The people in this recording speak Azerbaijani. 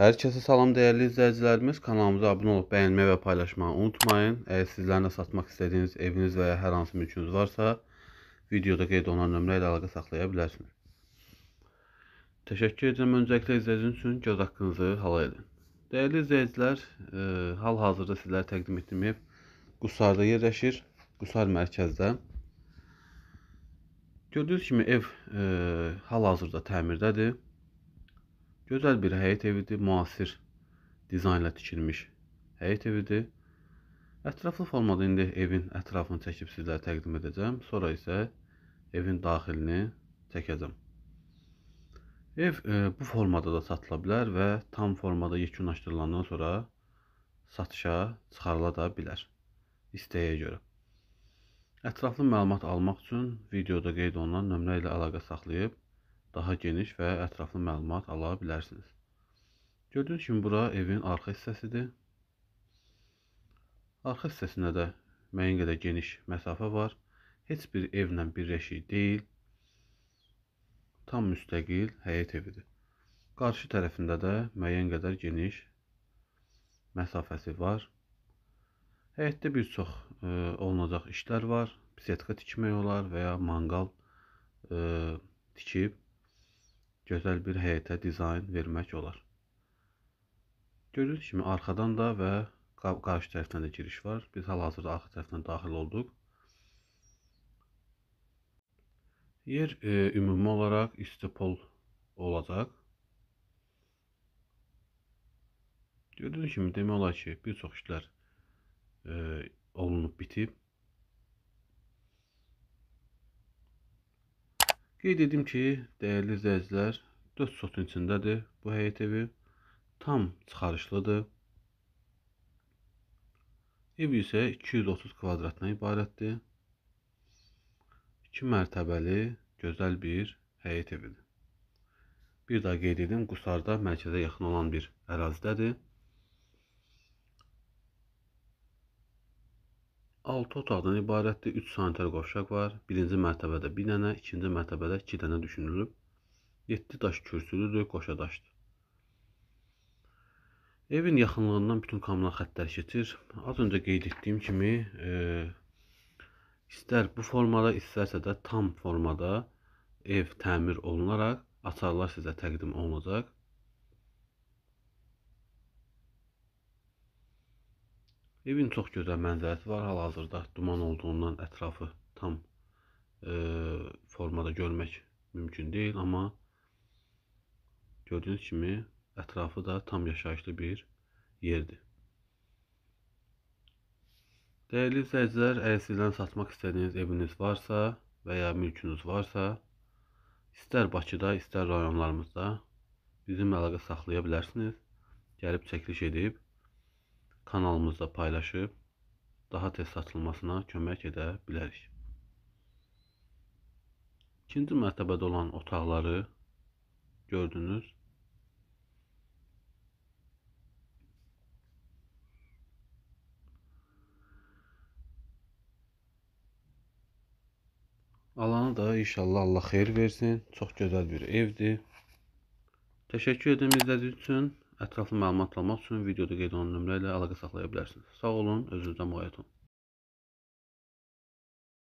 Hər kəsə salam dəyərli izləyicilərimiz. Kanalımıza abunə olub bəyənməyi və paylaşmağı unutmayın. Əgər sizlərlə satmaq istədiyiniz eviniz və ya hər hansı mülkünüz varsa, videoda qeyd olunan nömrə ilə əlaqə saxlaya bilərsiniz. Təşəkkür edirəm öncəliklə izləyiciniz üçün göz haqqınızı halal edin. Dəyərli izləyicilər, e, hal-hazırda sizlərə təqdim etdiyim ev Qusarda yerləşir, Qusar mərkəzdə. Gördüyünüz kimi ev e, hal-hazırda təmirdədir. Gözəl bir həyət evidir, müasir dizaynla tikilmiş həyət evidir. Ətraflı formada indi evin ətrafını çəkib sizlərə təqdim edəcəm. Sonra isə evin daxilini çəkəcəm. Ev e, bu formada da satıla bilər və tam formada yekunlaşdırılandan sonra satışa çıxarıla da bilər. İstəyə görə. Ətraflı məlumat almaq üçün videoda qeyd olunan nömrə ilə əlaqə saxlayıb daha geniş və ətraflı məlumat ala bilərsiniz. Gördüyünüz kimi bura evin arxa hissəsidir. Arxa hissəsində də müəyyən qədər geniş məsafə var. Heç bir evlə birləşik deyil. Tam müstəqil həyət evidir. Qarşı tərəfində də müəyyən qədər geniş məsafəsi var. Həyətdə bir çox e, olunacaq işlər var. Pisetka tikmək olar və ya manqal e, tikib gözəl bir həyətə dizayn vermək olar. Gördüyünüz kimi arxadan da və qarşı tərəfdən də giriş var. Biz hal-hazırda arxa tərəfdən daxil olduq. Yer e, ümumi olaraq istipol olacaq. Gördüyünüz kimi demək olar ki, bir çox işlər e, olunub bitib. Qeyd edim ki, dəyərli izləyicilər, 4 sotun içindədir bu həyət evi. Tam çıxarışlıdır. Ev isə 230 kvadratdan ibarətdir. 2 mərtəbəli, gözəl bir həyət evidir. Bir daha qeyd edim, Qusarda mərkəzə yaxın olan bir ərazidədir. 6 otaqdan ibarətdir. 3 sanitar qovşaq var. Birinci mərtəbədə 1 dənə, ikinci mərtəbədə 2 iki dənə düşünülüb. 7 daş kürsülüdür, qoşa daşdır. Evin yaxınlığından bütün kommunal xəttlər keçir. Az öncə qeyd etdiyim kimi, e, istər bu formada, istərsə də tam formada ev təmir olunaraq açarlar sizə təqdim olunacaq. Evin çox gözəl mənzərəsi var. Hal-hazırda duman olduğundan ətrafı tam e, formada görmək mümkün deyil, amma gördüyünüz kimi ətrafı da tam yaşayışlı bir yerdir. Dəyərli izləyicilər, əgər sizdən satmaq istədiyiniz eviniz varsa və ya mülkünüz varsa, istər Bakıda, istər rayonlarımızda bizim əlaqə saxlaya bilərsiniz. Gəlib çəkiliş edib kanalımızda paylaşıb daha tez satılmasına kömək edə bilərik. İkinci mərtəbədə olan otaqları gördünüz. Alanı da inşallah Allah xeyir versin. Çox gözəl bir evdir. Təşəkkür edirəm izlədiyiniz üçün. Ətraflı məlumat almaq üçün videoda qeyd olunan nömrə ilə əlaqə saxlaya bilərsiniz. Sağ olun, özünüzə müğayət olun.